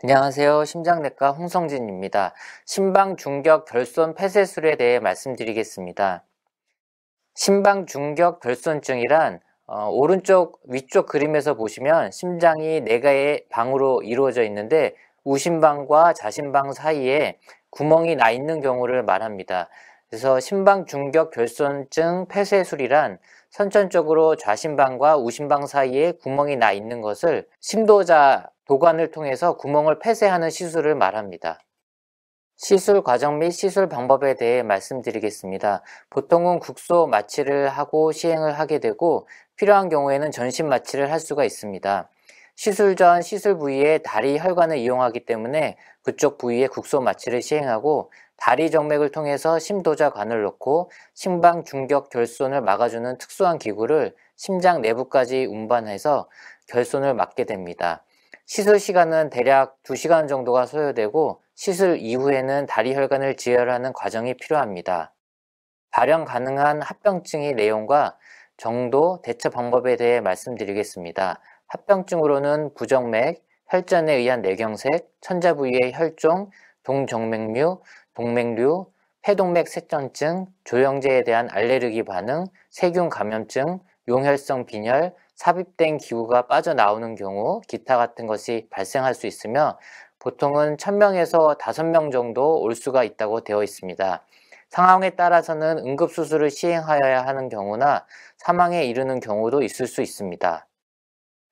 안녕하세요. 심장내과 홍성진입니다. 심방중격 결손 폐쇄술에 대해 말씀드리겠습니다. 심방중격 결손증이란 어, 오른쪽 위쪽 그림에서 보시면 심장이 네가의 방으로 이루어져 있는데 우심방과 자심방 사이에 구멍이 나 있는 경우를 말합니다. 그래서 심방중격 결손증 폐쇄술이란 선천적으로 좌심방과 우심방 사이에 구멍이 나 있는 것을 심도자 도관을 통해서 구멍을 폐쇄하는 시술을 말합니다. 시술 과정 및 시술 방법에 대해 말씀드리겠습니다. 보통은 국소 마취를 하고 시행을 하게 되고 필요한 경우에는 전신 마취를 할 수가 있습니다. 시술 전 시술 부위에 다리 혈관을 이용하기 때문에 그쪽 부위에 국소 마취를 시행하고 다리 정맥을 통해서 심도자관을 넣고 심방 중격 결손을 막아주는 특수한 기구를 심장 내부까지 운반해서 결손을 막게 됩니다. 시술 시간은 대략 2시간 정도가 소요되고 시술 이후에는 다리 혈관을 지혈하는 과정이 필요합니다. 발현 가능한 합병증의 내용과 정도, 대처 방법에 대해 말씀드리겠습니다. 합병증으로는 부정맥, 혈전에 의한 내경색, 천자 부위의 혈종, 동정맥류, 동맥류, 폐동맥 색전증, 조영제에 대한 알레르기 반응, 세균 감염증, 용혈성 빈혈, 삽입된 기구가 빠져나오는 경우 기타 같은 것이 발생할 수 있으며 보통은 1000명에서 5명 정도 올 수가 있다고 되어 있습니다. 상황에 따라서는 응급수술을 시행하여야 하는 경우나 사망에 이르는 경우도 있을 수 있습니다.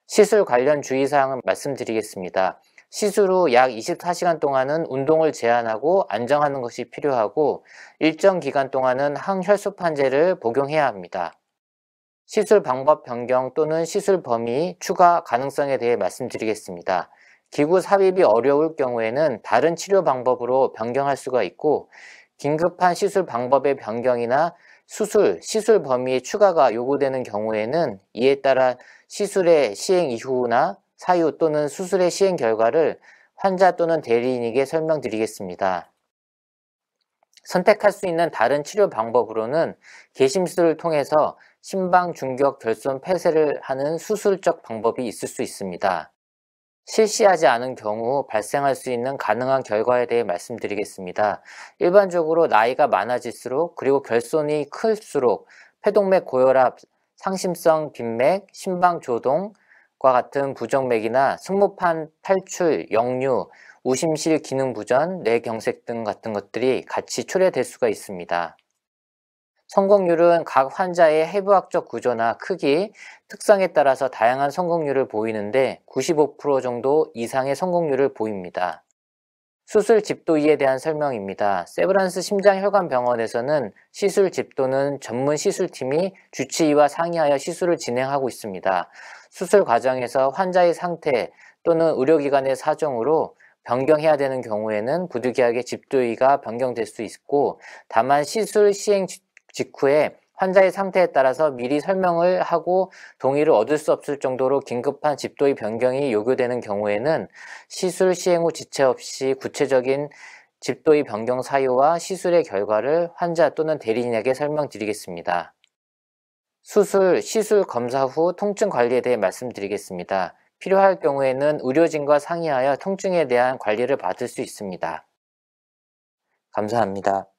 시술 관련 주의사항을 말씀드리겠습니다. 시술 후 약 24시간 동안은 운동을 제한하고 안정하는 것이 필요하고 일정 기간 동안은 항혈소판제를 복용해야 합니다. 시술 방법 변경 또는 시술 범위 추가 가능성에 대해 말씀드리겠습니다. 기구 삽입이 어려울 경우에는 다른 치료 방법으로 변경할 수가 있고 긴급한 시술 방법의 변경이나 수술, 시술 범위의 추가가 요구되는 경우에는 이에 따라 시술의 시행 이후나 사유 또는 수술의 시행 결과를 환자 또는 대리인에게 설명드리겠습니다. 선택할 수 있는 다른 치료 방법으로는 개심술을 통해서 심방 중격 결손 폐쇄를 하는 수술적 방법이 있을 수 있습니다. 실시하지 않은 경우 발생할 수 있는 가능한 결과에 대해 말씀드리겠습니다. 일반적으로 나이가 많아질수록 그리고 결손이 클수록 폐동맥 고혈압, 상심성 빈맥, 심방 조동, 과 같은 부정맥이나 승모판 탈출, 역류, 우심실 기능 부전, 뇌경색 등 같은 것들이 같이 초래될 수가 있습니다. 성공률은 각 환자의 해부학적 구조나 크기, 특성에 따라서 다양한 성공률을 보이는데 95% 정도 이상의 성공률을 보입니다. 수술 집도이에 대한 설명입니다. 세브란스 심장혈관병원에서는 시술 집도는 전문 시술팀이 주치의와 상의하여 시술을 진행하고 있습니다. 수술 과정에서 환자의 상태 또는 의료기관의 사정으로 변경해야 되는 경우에는 부득이하게 집도의가 변경될 수 있고 다만 시술 시행 직후에 환자의 상태에 따라서 미리 설명을 하고 동의를 얻을 수 없을 정도로 긴급한 집도의 변경이 요구되는 경우에는 시술 시행 후 지체 없이 구체적인 집도의 변경 사유와 시술의 결과를 환자 또는 대리인에게 설명드리겠습니다. 수술, 시술 검사 후 통증 관리에 대해 말씀드리겠습니다. 필요할 경우에는 의료진과 상의하여 통증에 대한 관리를 받을 수 있습니다. 감사합니다.